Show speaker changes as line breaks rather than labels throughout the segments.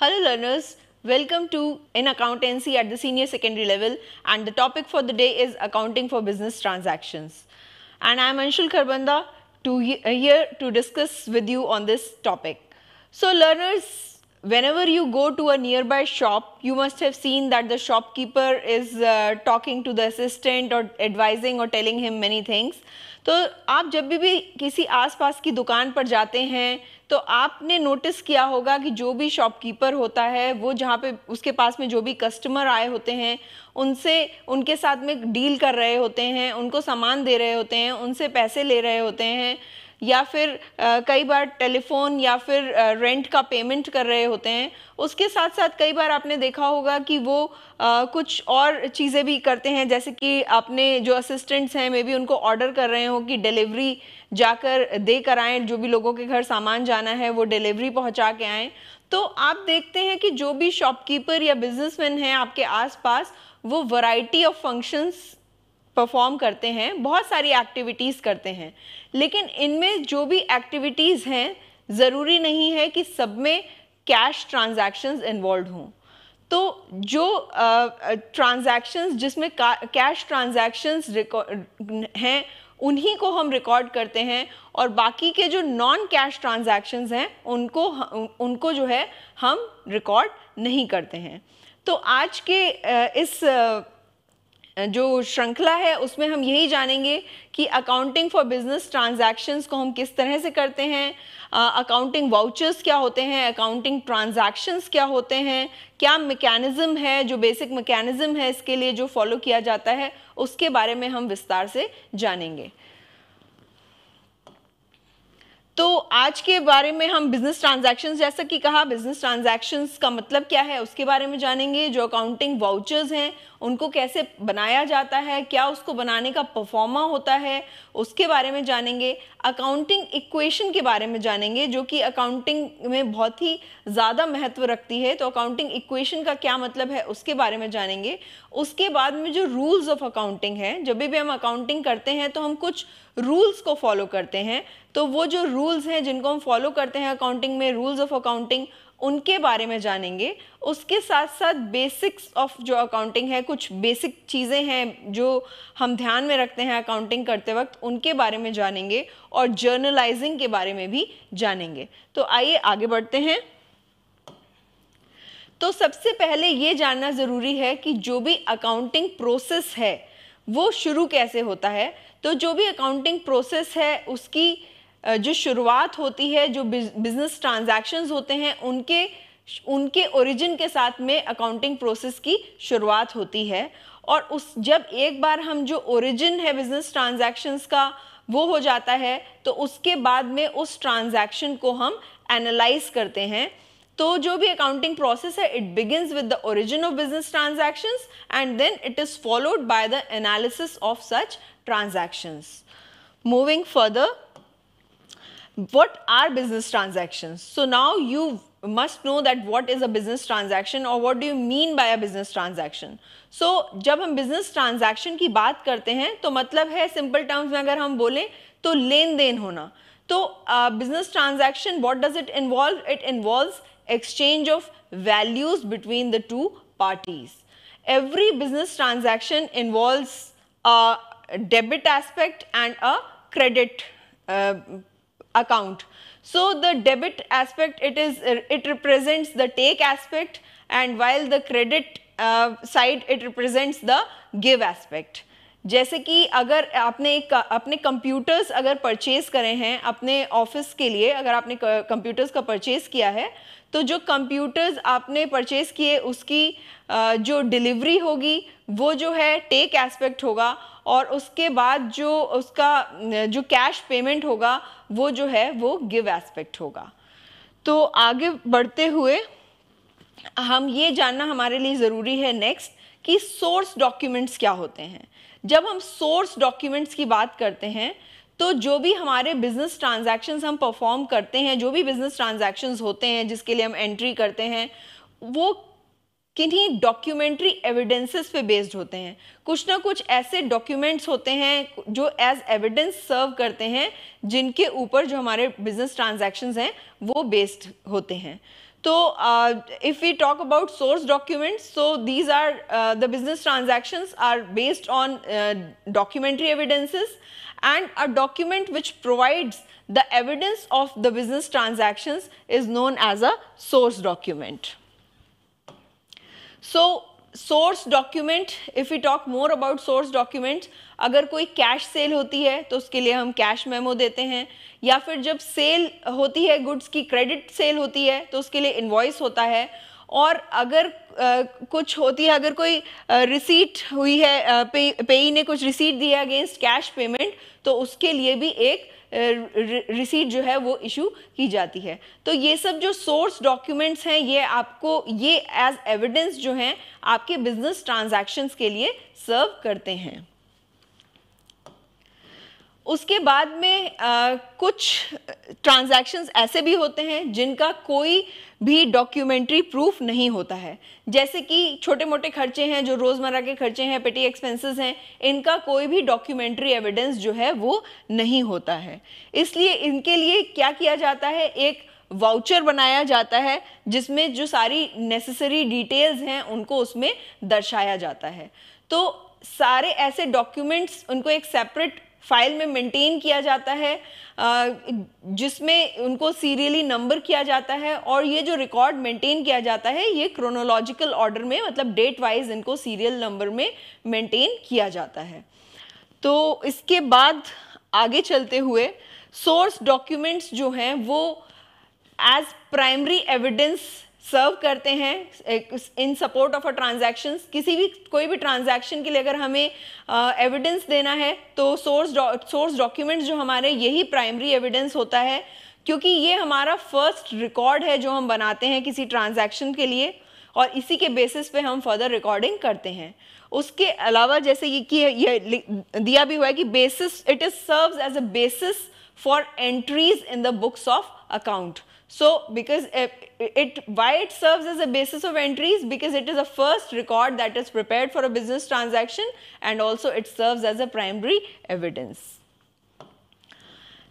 Hello learners, welcome to in accountancy at the senior secondary level and the topic for the day is accounting for business transactions. And I am Anshul Karbanda to uh, here to discuss with you on this topic. So learners, whenever you go to a nearby shop, you must have seen that the shopkeeper is uh, talking to the assistant or advising or telling him many things. तो आप जब भी भी किसी आसपास की दुकान पर जाते हैं तो आपने नोटिस किया होगा कि जो भी शॉपकीपर होता है वो जहाँ पे उसके पास में जो भी कस्टमर आए होते हैं उनसे उनके साथ में डील कर रहे होते हैं उनको सामान दे रहे होते हैं उनसे पैसे ले रहे होते हैं या फिर आ, कई बार टेलीफोन या फिर आ, रेंट का पेमेंट कर रहे होते हैं उसके साथ साथ कई बार आपने देखा होगा कि वो आ, कुछ और चीज़ें भी करते हैं जैसे कि आपने जो असिस्टेंट्स हैं मे बी उनको ऑर्डर कर रहे हो कि डिलीवरी जाकर दे कर आएँ जो भी लोगों के घर सामान जाना है वो डिलीवरी पहुँचा के आएँ तो आप देखते हैं कि जो भी शॉपकीपर या बिजनेसमैन हैं आपके आसपास वो वैरायटी ऑफ फंक्शंस परफॉर्म करते हैं बहुत सारी एक्टिविटीज़ करते हैं लेकिन इनमें जो भी एक्टिविटीज़ हैं ज़रूरी नहीं है कि सब में कैश ट्रांजैक्शंस इन्वॉल्व हों तो जो ट्रांजैक्शंस uh, जिसमें कैश ट्रांजैक्शंस हैं उन्हीं को हम रिकॉर्ड करते हैं और बाकी के जो नॉन कैश ट्रांजैक्शंस हैं उनको उनको जो है हम रिकॉर्ड नहीं करते हैं तो आज के uh, इस uh, जो श्रृंखला है उसमें हम यही जानेंगे कि अकाउंटिंग फॉर बिजनेस ट्रांजैक्शंस को हम किस तरह से करते हैं अकाउंटिंग वाउचर्स क्या होते हैं अकाउंटिंग ट्रांजैक्शंस क्या होते हैं क्या मैकेनिज़्म है जो बेसिक मैकेनिज़्म है इसके लिए जो फॉलो किया जाता है उसके बारे में हम विस्तार से जानेंगे तो आज के बारे में हम बिजनेस ट्रांजेक्शन जैसा कि कहा बिजनेस ट्रांजेक्शन का मतलब क्या है उसके बारे में जानेंगे जो अकाउंटिंग वाउचर्स हैं उनको कैसे बनाया जाता है क्या उसको बनाने का परफॉर्मा होता है उसके बारे में जानेंगे अकाउंटिंग इक्वेशन के बारे में जानेंगे जो कि अकाउंटिंग में बहुत ही ज़्यादा महत्व रखती है तो अकाउंटिंग इक्वेशन का क्या मतलब है उसके बारे में जानेंगे उसके बाद में जो रूल्स ऑफ अकाउंटिंग है जब भी हम अकाउंटिंग करते हैं तो हम कुछ रूल्स को फॉलो करते हैं तो वो जो रूल्स हैं जिनको हम फॉलो करते हैं अकाउंटिंग में रूल्स ऑफ अकाउंटिंग उनके बारे में जानेंगे उसके साथ साथ बेसिक्स ऑफ जो अकाउंटिंग है कुछ बेसिक चीज़ें हैं जो हम ध्यान में रखते हैं अकाउंटिंग करते वक्त उनके बारे में जानेंगे और जर्नलाइजिंग के बारे में भी जानेंगे तो आइए आगे बढ़ते हैं तो सबसे पहले ये जानना ज़रूरी है कि जो भी अकाउंटिंग प्रोसेस है वो शुरू कैसे होता है तो जो भी अकाउंटिंग प्रोसेस है उसकी जो शुरुआत होती है जो बिजनेस ट्रांजैक्शंस होते हैं उनके उनके ओरिजिन के साथ में अकाउंटिंग प्रोसेस की शुरुआत होती है और उस जब एक बार हम जो ओरिजिन है बिजनेस ट्रांजैक्शंस का वो हो जाता है तो उसके बाद में उस ट्रांजैक्शन को हम एनालाइज करते हैं तो जो भी अकाउंटिंग प्रोसेस है it begins with the origin of business transactions and then it is followed by the analysis of such transactions moving further what are business transactions? So now you must know that what is a business transaction or what do you mean by a business transaction? So jab hum business transaction ki baat karte hain to matlab hai simple terms mein में अगर हम बोलें तो लेन देन होना uh, business transaction what does it involve it involves exchange of values between the two parties. Every business transaction involves a debit aspect and a credit uh, account. So the debit aspect it is it represents the take aspect and while the credit uh, side it represents the give aspect. जैसे कि अगर आपने एक अपने computers अगर purchase करे हैं अपने ऑफिस के लिए अगर आपने कंप्यूटर्स का परचेज किया है तो जो कंप्यूटर्स आपने परचेज किए उसकी जो डिलीवरी होगी वो जो है टेक एस्पेक्ट होगा और उसके बाद जो उसका जो कैश पेमेंट होगा वो जो है वो गिव एस्पेक्ट होगा तो आगे बढ़ते हुए हम ये जानना हमारे लिए ज़रूरी है नेक्स्ट कि सोर्स डॉक्यूमेंट्स क्या होते हैं जब हम सोर्स डॉक्यूमेंट्स की बात करते हैं तो जो भी हमारे बिजनेस ट्रांजैक्शंस हम परफॉर्म करते हैं जो भी बिजनेस ट्रांजैक्शंस होते हैं जिसके लिए हम एंट्री करते हैं वो किन्हीं डॉक्यूमेंट्री एविडेंसेस पे बेस्ड होते हैं कुछ ना कुछ ऐसे डॉक्यूमेंट्स होते हैं जो एज एविडेंस सर्व करते हैं जिनके ऊपर जो हमारे बिजनेस ट्रांजेक्शन हैं वो बेस्ड होते हैं तो if we talk about source documents so these are the business transaction are based on documentary evidences and a document which provides the evidence of the business transaction is known as a source document so source document if you talk more about source document अगर कोई cash cell होती है तो उसके लिए हम cash memo देते हैं या फिर जब सेल होती है गुड्स की क्रेडिट सेल होती है तो उसके लिए इन्वॉइस होता है और अगर आ, कुछ होती है अगर कोई रिसीट हुई है पे पेई ने कुछ रिसीट दिया अगेंस्ट कैश पेमेंट तो उसके लिए भी एक रिसीट जो है वो इशू की जाती है तो ये सब जो सोर्स डॉक्यूमेंट्स हैं ये आपको ये एज एविडेंस जो हैं आपके बिजनेस ट्रांजैक्शंस के लिए सर्व करते हैं उसके बाद में आ, कुछ ट्रांजैक्शंस ऐसे भी होते हैं जिनका कोई भी डॉक्यूमेंट्री प्रूफ नहीं होता है जैसे कि छोटे मोटे खर्चे हैं जो रोज़मर्रा के खर्चे हैं पेटी एक्सपेंसेस हैं इनका कोई भी डॉक्यूमेंट्री एविडेंस जो है वो नहीं होता है इसलिए इनके लिए क्या किया जाता है एक वाउचर बनाया जाता है जिसमें जो सारी नेसेसरी डिटेल्स हैं उनको उसमें दर्शाया जाता है तो सारे ऐसे डॉक्यूमेंट्स उनको एक सेपरेट फाइल में मेंटेन किया जाता है जिसमें उनको सीरियली नंबर किया जाता है और ये जो रिकॉर्ड मेंटेन किया जाता है ये क्रोनोलॉजिकल ऑर्डर में मतलब डेट वाइज इनको सीरियल नंबर में मेंटेन किया जाता है तो इसके बाद आगे चलते हुए सोर्स डॉक्यूमेंट्स जो हैं वो एज प्राइमरी एविडेंस सर्व करते हैं in support of a transaction किसी भी कोई भी ट्रांजेक्शन के लिए अगर हमें एविडेंस uh, देना है तो सोर्स सोर्स डॉक्यूमेंट्स जो हमारे यही प्राइमरी एविडेंस होता है क्योंकि ये हमारा फर्स्ट रिकॉर्ड है जो हम बनाते हैं किसी ट्रांजेक्शन के लिए और इसी के बेसिस पे हम फर्दर रिकॉर्डिंग करते हैं उसके अलावा जैसे ये कि ये दिया भी हुआ है कि basis it is serves as a basis for entries in the books of account So because it, it, why it serves as a basis of entries because it is a first record that is prepared for a business transaction and also it serves as a primary evidence.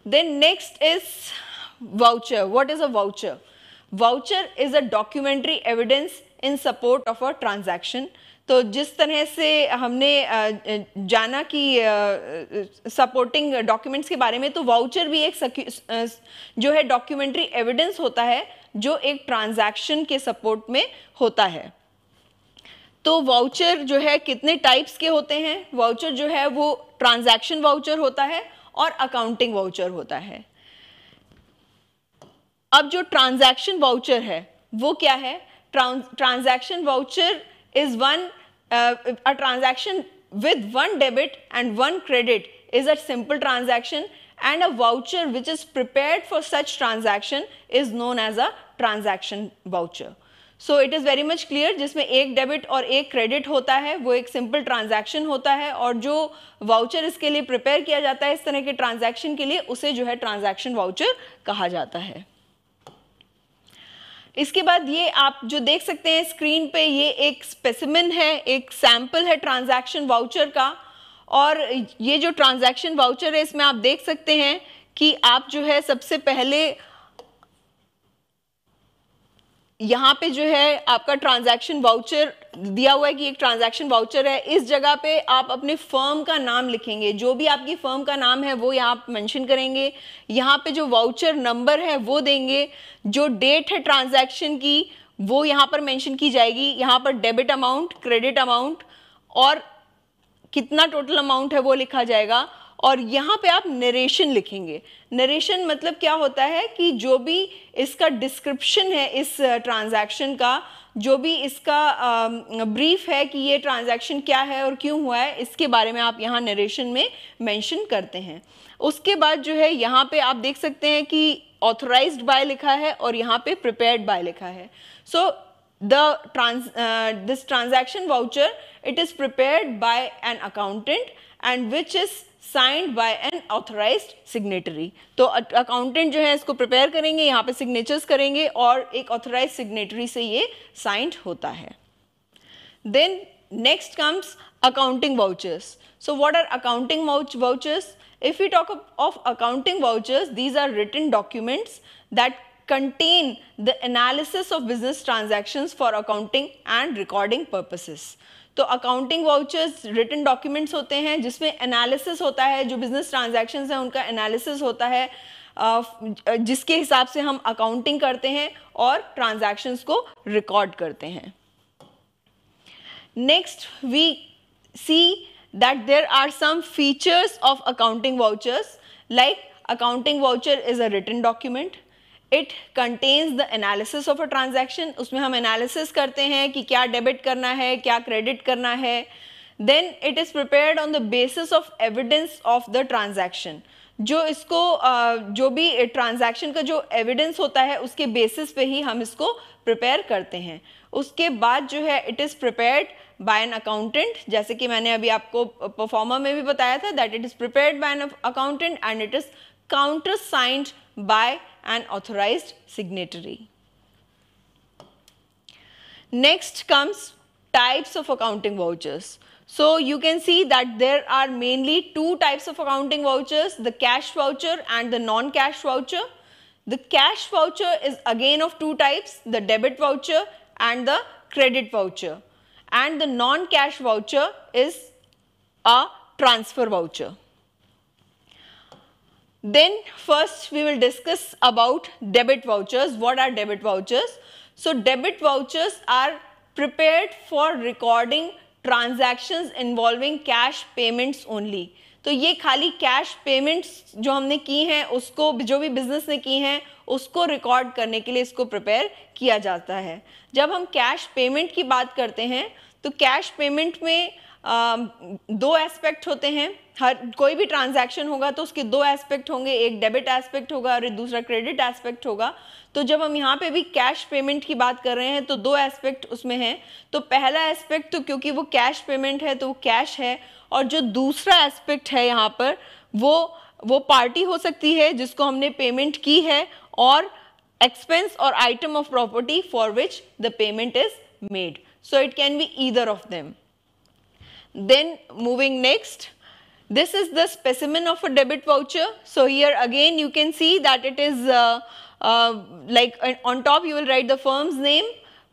Then next is voucher. What is a voucher? Voucher is a documentary evidence in support of a transaction तो जिस तरह से हमने जाना कि supporting documents के बारे में तो वाउचर भी एक जो है डॉक्यूमेंट्री एविडेंस होता है जो एक ट्रांजैक्शन के सपोर्ट में होता है तो वाउचर जो है कितने टाइप्स के होते हैं वाउचर जो है वो ट्रांजैक्शन वाउचर होता है और अकाउंटिंग वाउचर होता है अब जो ट्रांजैक्शन वाउचर है वो क्या है transaction voucher is one uh, a transaction with one debit and one credit is a simple transaction and a voucher which is prepared for such transaction is known as a transaction voucher. So it is very much clear जिसमें एक debit और एक credit होता है वो एक simple transaction होता है और जो वाउचर इसके लिए प्रिपेयर किया जाता है इस तरह के ट्रांजैक्शन के लिए उसे जो है ट्रांजैक्शन वाउचर कहा जाता है इसके बाद ये आप जो देख सकते हैं स्क्रीन पे ये एक स्पेसिमिन है एक सैंपल है ट्रांजैक्शन वाउचर का और ये जो ट्रांजैक्शन वाउचर है इसमें आप देख सकते हैं कि आप जो है सबसे पहले यहाँ पे जो है आपका ट्रांजैक्शन वाउचर दिया हुआ है कि एक ट्रांजैक्शन वाउचर है इस जगह पे आप अपने फर्म का नाम लिखेंगे जो भी आपकी फर्म का नाम है वो यहाँ मेंशन करेंगे यहाँ पे जो वाउचर नंबर है वो देंगे जो डेट है ट्रांजैक्शन की वो यहाँ पर मेंशन की जाएगी यहाँ पर डेबिट अमाउंट क्रेडिट अमाउंट और कितना टोटल अमाउंट है वो लिखा जाएगा और यहाँ पे आप नरेशन लिखेंगे नरेशन मतलब क्या होता है कि जो भी इसका डिस्क्रिप्शन है इस ट्रांजैक्शन का जो भी इसका ब्रीफ है कि ये ट्रांजैक्शन क्या है और क्यों हुआ है इसके बारे में आप यहाँ नरेशन में मेंशन करते हैं उसके बाद जो है यहाँ पे आप देख सकते हैं कि ऑथोराइज बाय लिखा है और यहाँ पे प्रिपेयर्ड बाय लिखा है so the trans this transaction voucher it is prepared by an accountant and which and which is signed by an authorise signatory तो अकाउंटेंट जो है इसको प्रिपेयर करेंगे यहाँ पे सिग्नेचर्स करेंगे और एक ऑथोराइज सिग्नेटरी से ये साइंड होता है then next comes accounting vouchers so what are accounting vouchers if you talk of accounting vouchers these are written documents that contain the analysis of business transaction for accounting and recording purposes तो accounting vouchers written documents होते हैं जिसमें analysis होता है जो business transaction हैं उनका analysis होता है जिसके हिसाब से हम अकाउंटिंग करते हैं और ट्रांजैक्शंस को रिकॉर्ड करते हैं next we see that there are some features of accounting vouchers like accounting voucher is a written document it contains the analysis of a transaction उसमें हम एनालिसिस करते हैं कि क्या डेबिट करना है क्या क्रेडिट करना है then it is prepared on the basis of evidence of the transaction जो इसको जो भी ट्रांजेक्शन का जो एविडेंस होता है उसके बेसिस पे ही हम इसको प्रिपेयर करते हैं उसके बाद जो है it is prepared by an accountant जैसे कि मैंने अभी आपको परफॉर्मर में भी बताया था that it is prepared by an accountant and it is countersigned by an authorized signatory. Next comes types of accounting vouchers. So you can see that there are mainly two types of accounting vouchers, the cash voucher and the non-cash voucher. The cash voucher is again of two types, the debit voucher and the credit voucher. And the non-cash voucher is a transfer voucher. Then first we will discuss about debit vouchers. What are debit vouchers? So debit vouchers are prepared for recording transactions involving cash payments only. तो ये खाली cash payments जो हमने की हैं उसको जो भी बिजनेस ने की हैं उसको रिकॉर्ड करने के लिए इसको प्रिपेयर किया जाता है जब हम कैश पेमेंट की बात करते हैं तो कैश पेमेंट में दो एस्पेक्ट होते हैं हर कोई भी ट्रांजैक्शन होगा तो उसके दो एस्पेक्ट होंगे एक डेबिट एस्पेक्ट होगा और दूसरा क्रेडिट एस्पेक्ट होगा तो जब हम यहाँ पे भी कैश पेमेंट की बात कर रहे हैं तो दो एस्पेक्ट उसमें हैं तो पहला एस्पेक्ट तो क्योंकि वो कैश पेमेंट है तो वो कैश है और जो दूसरा एस्पेक्ट है यहाँ पर वो वो पार्टी हो सकती है जिसको हमने पेमेंट की है और एक्सपेंस और item of property for which the payment is made so it can be either of them Then moving next, this is the specimen of a debit voucher. So here again you can see that it is uh, uh, like uh, on top you will write the firm's name.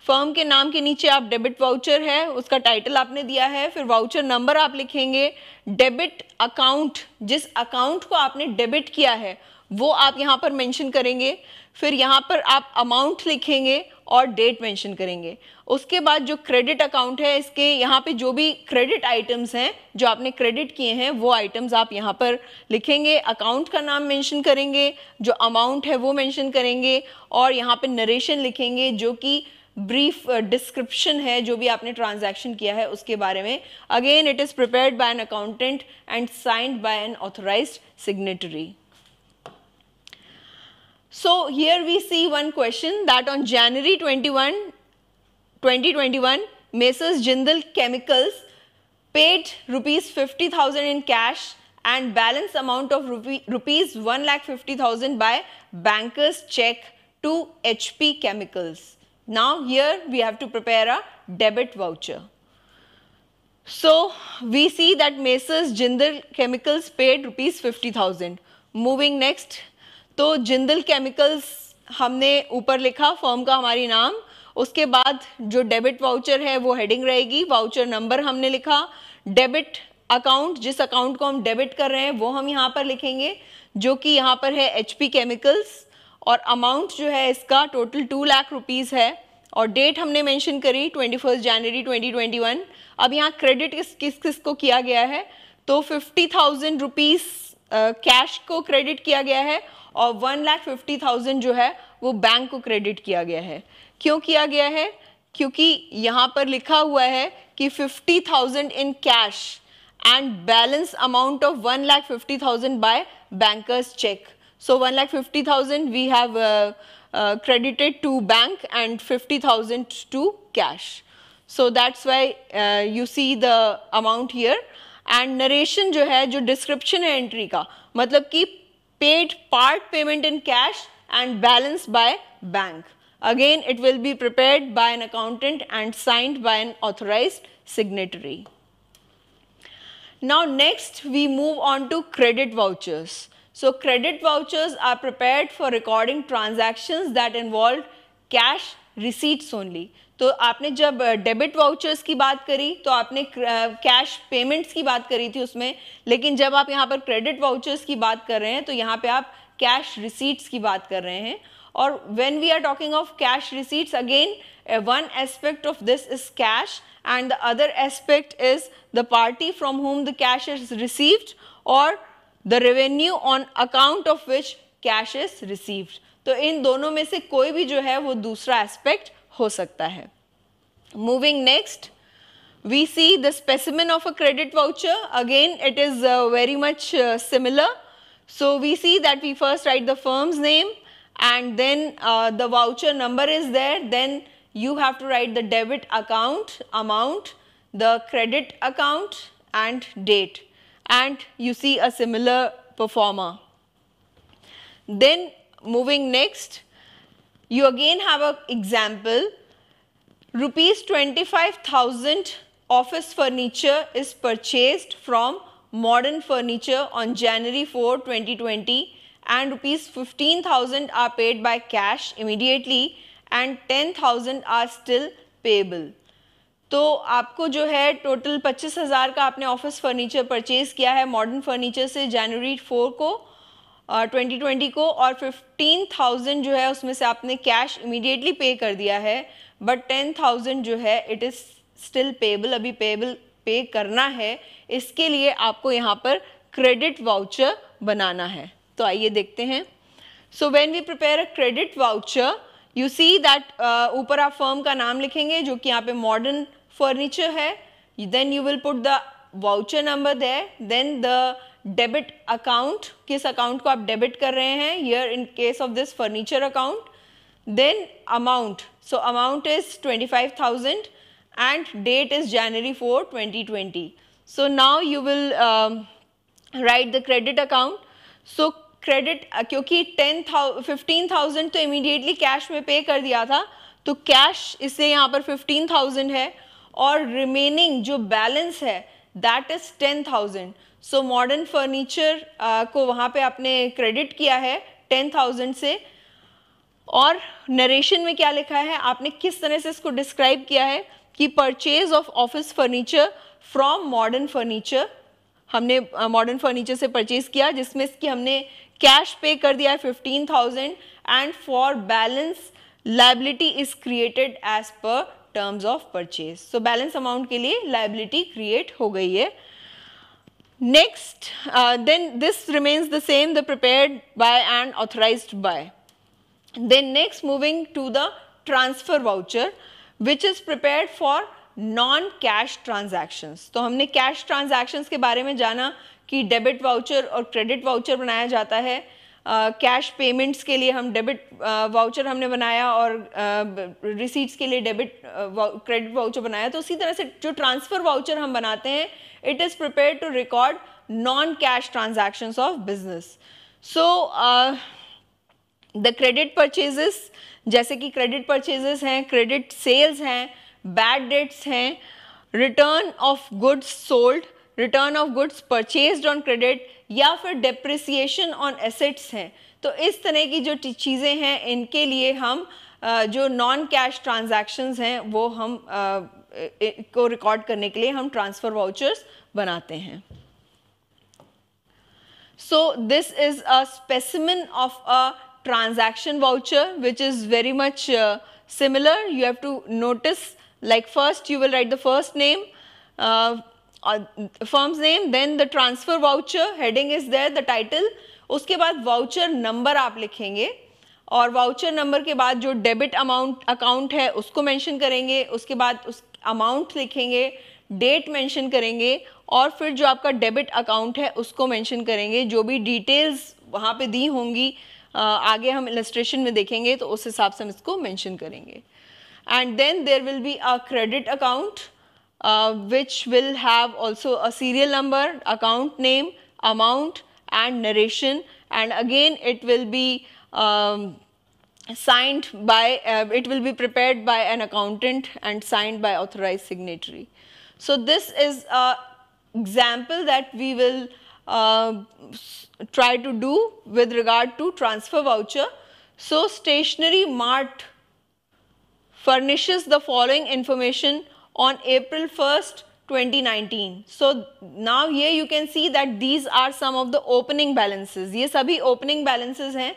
Firm के नाम के नीचे आप debit voucher है उसका title आपने दिया है फिर वाउचर नंबर आप लिखेंगे डेबिट अकाउंट जिस अकाउंट को आपने डेबिट किया है वो आप यहाँ पर मेंशन करेंगे फिर यहाँ पर आप अमाउंट लिखेंगे और डेट मेंशन करेंगे उसके बाद जो क्रेडिट अकाउंट है इसके यहाँ पे जो भी क्रेडिट आइटम्स हैं जो आपने क्रेडिट किए हैं वो आइटम्स आप यहाँ पर लिखेंगे अकाउंट का नाम मेंशन करेंगे जो अमाउंट है वो मेंशन करेंगे और यहाँ पे नरेशन लिखेंगे जो कि ब्रीफ डिस्क्रिप्शन uh, है जो भी आपने ट्रांजैक्शन किया है उसके बारे में again it is prepared by an accountant and signed by an authorise signatory So here we see one question that on January 21, 2021, Messrs. Jindal Chemicals paid rupees 50,000 in cash and balance amount of one rupees 1,50,000 by banker's check to HP Chemicals. Now here we have to prepare a debit voucher. So we see that Messrs. Jindal Chemicals paid rupees 50,000. Moving next तो Jindal chemicals हमने ऊपर लिखा form का हमारी नाम उसके बाद जो डेबिट वाउचर है वो हेडिंग रहेगी वाउचर नंबर हमने लिखा डेबिट अकाउंट जिस अकाउंट को हम डेबिट कर रहे हैं वो हम यहाँ पर लिखेंगे जो कि यहाँ पर है एच केमिकल्स और अमाउंट जो है इसका टोटल टू लाख रुपीज़ है और डेट हमने मेंशन करी ट्वेंटी फर्स्ट जनवरी 2021 अब यहाँ क्रेडिट किस किस किस को किया गया है तो फिफ्टी थाउजेंड रुपीज़ कैश को क्रेडिट किया गया है और वन लाख फिफ्टी थाउजेंड जो है वो बैंक को क्रेडिट किया गया है क्यों किया गया है क्योंकि यहाँ पर लिखा हुआ है कि fifty thousand in cash and balance amount of one lakh fifty thousand by bankers cheque so one lakh fifty thousand we have credited to bank and fifty thousand to cash so that's why you see the amount here and narration जो है जो description है entry का मतलब कि paid part payment in cash and balance by bank. Again, it will be prepared by an accountant and signed by an authorized signatory. Now next we move on to credit vouchers. So credit vouchers are prepared for recording transactions that involve cash receipts only. तो आपने जब debit vouchers की बात करी तो आपने cash payments की बात करी थी उसमें लेकिन जब आप यहाँ पर क्रेडिट वाउचर्स की बात कर रहे हैं तो यहाँ पे आप कैश रिसीट्स की बात कर रहे हैं और when we are talking of cash receipts again one aspect of this is cash and the other aspect is the party from whom the cash is received और the revenue on account of which cash is receive तो इन दोनों में से कोई भी जो है वो दूसरा एस्पेक्ट हो moving next we see the specimen of a credit voucher again it is uh, very much uh, similar so we see that we first write the firm's name and then uh, the voucher number is there then you have to write the debit account amount the credit account and date and you see a similar performer then moving next you again have an example rupees 25000 office furniture is purchased from modern furniture on january 4 2020 and rupees 15000 are paid by cash immediately and 10000 are still payable तो आपको जो है total 25,000 का आपने office furniture purchase किया है modern furniture से जनवरी 4 को ट्वेंटी ट्वेंटी को और फिफ्टीन थाउजेंड जो है उसमें से आपने कैश इमीडिएटली पे कर दिया है बट टेन थाउजेंड जो है इट इज़ स्टिल पेबल अभी पेबल पे करना है इसके लिए आपको यहाँ पर क्रेडिट वाउचर बनाना है तो आइए देखते हैं so when we prepare a credit voucher you see that ऊपर आप फर्म का नाम लिखेंगे जो कि यहाँ पे मॉडर्न फर्नीचर है then you will put the voucher number then the debit account किस अकाउंट को आप डेबिट कर रहे हैं यर in case of this furniture account then amount so amount is twenty five thousand and date is January four twenty twenty so now you will write the credit account so credit क्योंकि ten thou fifteen thousand तो immediately cash में pay कर दिया था तो cash इससे यहाँ पर फिफ्टीन थाउजेंड है और रिमेनिंग जो बैलेंस है that is ten thousand so modern furniture को वहाँ पे आपने क्रेडिट किया है टेन थाउजेंड से और नरेशन में क्या लिखा है आपने किस तरह से इसको डिस्क्राइब किया है कि purchase of office furniture from modern furniture हमने मॉडर्न uh, फर्नीचर से परचेज किया जिसमें इसकी हमने कैश पे कर दिया है fifteen thousand and for balance liability is created as per terms of purchase so balance amount के लिए लाइबिलिटी क्रिएट हो गई है Next, uh, then this remains the same, the prepared by and authorized by. Then next moving to the transfer voucher which is prepared for non cash transactions तो हमने cash transactions के बारे में जाना कि डेबिट वाउचर और credit voucher बनाया जाता है कैश पेमेंट्स के लिए हम डेबिट वाउचर हमने बनाया और रिसीट्स के लिए डेबिट क्रेडिट वाउचर बनाया तो उसी तरह से जो ट्रांसफ़र वाउचर हम बनाते हैं it is prepare to record non cash transactions of business so the credit purchases जैसे कि क्रेडिट परचेजेस हैं क्रेडिट सेल्स हैं बैड डेट्स हैं return of goods sold return of goods purchase on credit या फिर डिप्रिसिएशन ऑन एसेट्स हैं तो इस तरह की जो चीज़ें हैं इनके लिए हम जो नॉन कैश ट्रांजैक्शंस हैं वो हम को रिकॉर्ड करने के लिए हम ट्रांसफ़र वाउचर्स बनाते हैं so this is a specimen of a transaction voucher which is very much similar you have to notice like first you will write the first name और firm's name then the transfer voucher heading is there the title उसके बाद voucher number आप लिखेंगे और voucher number के बाद जो debit amount account है उसको मेंशन करेंगे उसके बाद उस अमाउंट लिखेंगे डेट मेंशन करेंगे और फिर जो आपका डेबिट अकाउंट है उसको मेंशन करेंगे जो भी डिटेल्स वहाँ पे दी होंगी आगे हम इलस्ट्रेशन में देखेंगे तो उस हिसाब से हम इसको मेंशन करेंगे and then there will be a credit account uh, which will have also a serial number, account name, amount and narration and again it will be um, signed by, uh, it will be prepared by an accountant and signed by authorized signatory. So this is an example that we will uh, try to do with regard to transfer voucher. So stationary mart furnishes the following information on April 1st, 2019. So now here you can see that these are some of the opening balances. ये सभी opening balances हैं.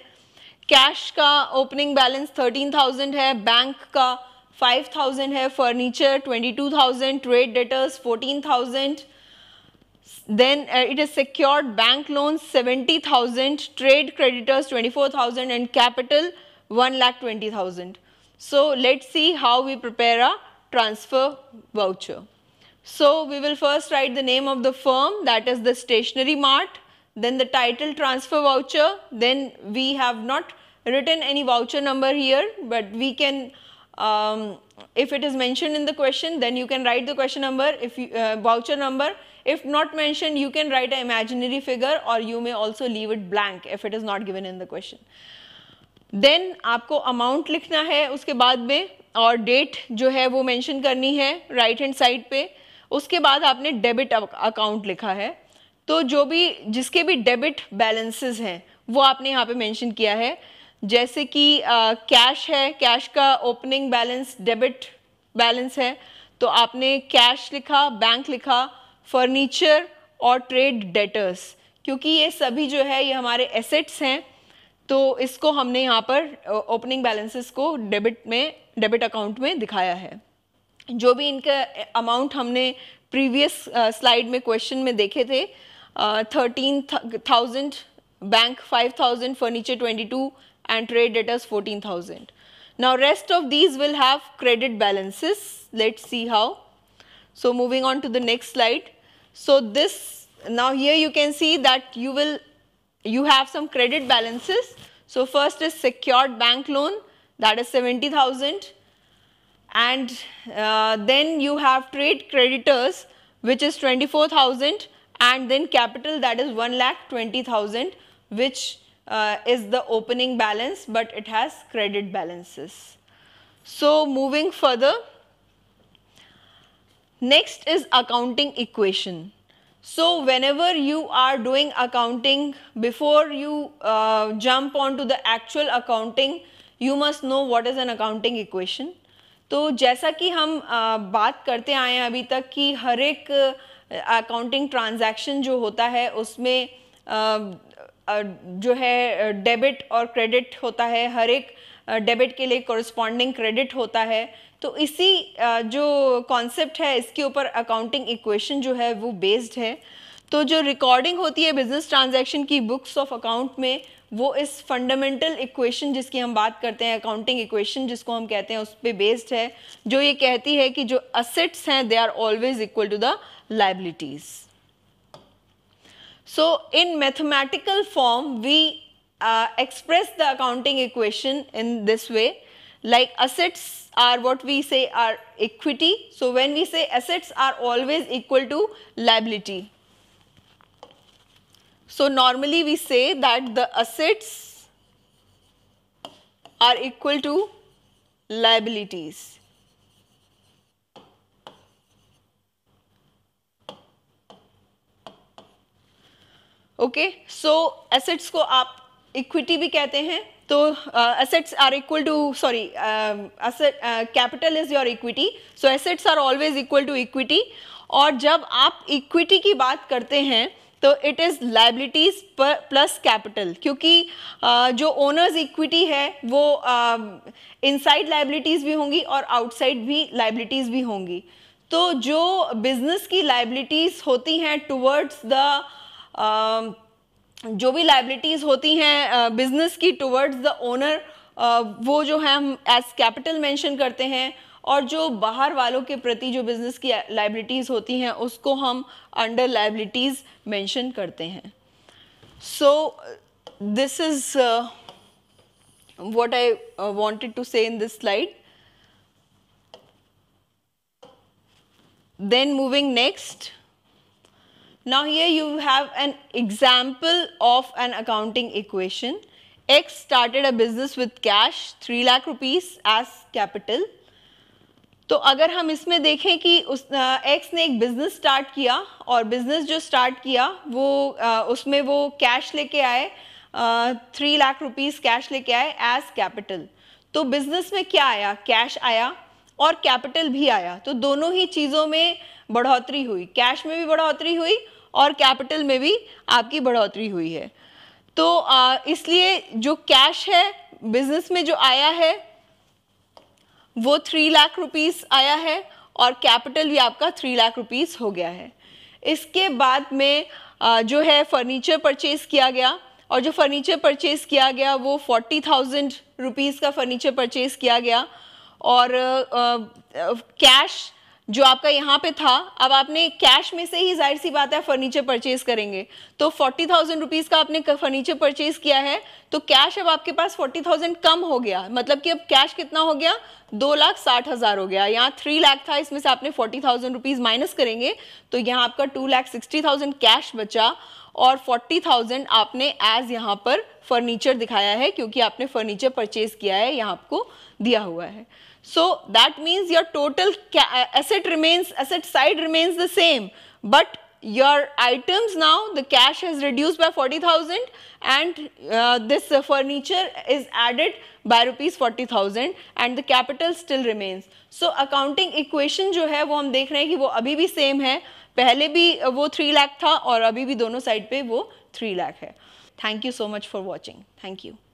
Cash का opening 13,000 है Bank 5,000 है Furniture 22,000 Trade debtors 14,000 then uh, it is secured bank loans 70,000 trade creditors 24,000 and capital 1,20,000 so let's see how we prepare a transfer voucher. So we will first write the name of the firm that is the stationery mart then the title transfer voucher then we have not written any voucher number here but we can um, if it is mentioned in the question then you can write the question number if you, uh, voucher number if not mentioned you can write an imaginary figure or you may also leave it blank if it is not given in the question then आपको amount लिखना है उसके बाद में और date जो है वो मेंशन करनी है राइट हैंड साइड पे उसके बाद आपने डेबिट अकाउंट लिखा है तो जो भी जिसके भी डेबिट बैलेंसेस हैं वो आपने यहाँ पे मेंशन किया है जैसे कि कैश है कैश का ओपनिंग बैलेंस डेबिट बैलेंस है तो आपने कैश लिखा बैंक लिखा फर्नीचर और ट्रेड डेटर्स क्योंकि ये सभी जो है ये हमारे एसेट्स हैं तो इसको हमने यहाँ पर ओपनिंग बैलेंसेस को डेबिट में डेबिट अकाउंट में दिखाया है जो भी इनका अमाउंट हमने प्रीवियस स्लाइड में क्वेश्चन में देखे थे thirteen thousand bank five thousand furniture twenty two and trade debtors fourteen thousand now rest of these will have credit balances let see how so moving on to the next slide so this now here you can see that you will you have some credit balances so first is secured bank loan that is 70,000 and uh, then you have trade creditors which is 24,000 and then capital that is 1 lakh 20,000 which uh, is the opening balance but it has credit balances. So moving further next is accounting equation. So whenever you are doing accounting before you uh, jump onto the actual accounting you must know what is an accounting equation तो जैसा कि हम आ, बात करते आए हैं अभी तक कि हर एक अकाउंटिंग ट्रांजैक्शन जो होता है उसमें आ, जो है डेबिट और क्रेडिट होता है हर एक डेबिट के लिए कॉरस्पॉन्डिंग क्रेडिट होता है तो इसी जो कॉन्सेप्ट है इसके ऊपर अकाउंटिंग इक्वेशन जो है वो बेस्ड है तो जो रिकॉर्डिंग होती है बिजनेस ट्रांजैक्शन की बुक्स ऑफ अकाउंट में वो इस फंडामेंटल इक्वेशन जिसकी हम बात करते हैं अकाउंटिंग इक्वेशन जिसको हम कहते हैं उस पर बेस्ड है जो ये कहती है कि जो असेट्स हैं they are always equal to the liabilities so in mathematical form we express the accounting equation in this way like assets are what we say are equity so when we say assets are always equal to liability So normally we say that the assets are equal to liabilities. Okay okay? So so, assets को आप equity भी कहते हैं तो assets are equal to sorry capital is your equity so assets are always equal to equity और जब आप इक्विटी की बात करते हैं तो it is liabilities plus capital क्योंकि आ, जो ओनर्स इक्विटी है वो इनसाइड लाइबिलिटीज़ भी होंगी और आउटसाइड भी लाइबिलिटीज़ भी होंगी तो जो बिजनेस की लाइबिलिटीज़ होती हैं टुवर्ड्स द जो भी लाइबिलिटीज़ होती हैं बिजनेस की टुवर्ड्स द ओनर वो जो है हम एज कैपिटल मेंशन करते हैं और जो बाहर वालों के प्रति जो बिजनेस की लाइबिलिटीज होती हैं उसको हम अंडर लाइबिलिटीज मेंशन करते हैं so this is what I wanted to say in this slide then moving next now here you have an example of an accounting equation X started a business with cash three lakh rupees as capital तो अगर हम इसमें देखें कि उस x ने एक business start किया और बिज़नेस जो स्टार्ट किया वो आ, उसमें वो कैश लेके आए थ्री लाख रुपीस कैश लेके आए एज कैपिटल तो बिज़नेस में क्या आया कैश आया और कैपिटल भी आया तो दोनों ही चीज़ों में बढ़ोतरी हुई कैश में भी बढ़ोतरी हुई और कैपिटल में भी आपकी बढ़ोतरी हुई है तो इसलिए जो कैश है बिज़नेस में जो आया है वो थ्री लाख रुपीज़ आया है और कैपिटल भी आपका थ्री लाख रुपीस हो गया है इसके बाद में जो है फर्नीचर परचेज़ किया गया और जो फर्नीचर परचेज़ किया गया वो फोर्टी थाउजेंड रुपीज़ का फर्नीचर परचेज़ किया गया और कैश जो आपका यहाँ पे था अब आपने कैश में से ही जाहिर सी बात है फर्नीचर परचेज करेंगे तो फोर्टी थाउजेंड रुपीज़ का आपने फर्नीचर परचेज किया है तो कैश अब आपके पास फोर्टी थाउजेंड कम हो गया मतलब कि अब कैश कितना हो गया दो लाख साठ हज़ार हो गया यहाँ थ्री लाख था इसमें से आपने फोर्टी थाउजेंड रुपीज़ माइनस करेंगे तो यहाँ आपका two lakh sixty thousand cash बचा और फोर्टी थाउजेंड आपने एज यहाँ पर फर्नीचर दिखाया है क्योंकि आपने फर्नीचर परचेज किया है यहाँ आपको दिया हुआ है So that means your total uh, asset remains, asset side remains the same, but your items now the cash has reduced by 40,000 and uh, this uh, furniture is added by rupees 40,000 and the capital still remains. So accounting equation जो है वो हम देख रहे हैं कि वो अभी भी same है पहले भी uh, वो three lakh था और अभी भी दोनों side पे वो three lakh है Thank you so much for watching. Thank you.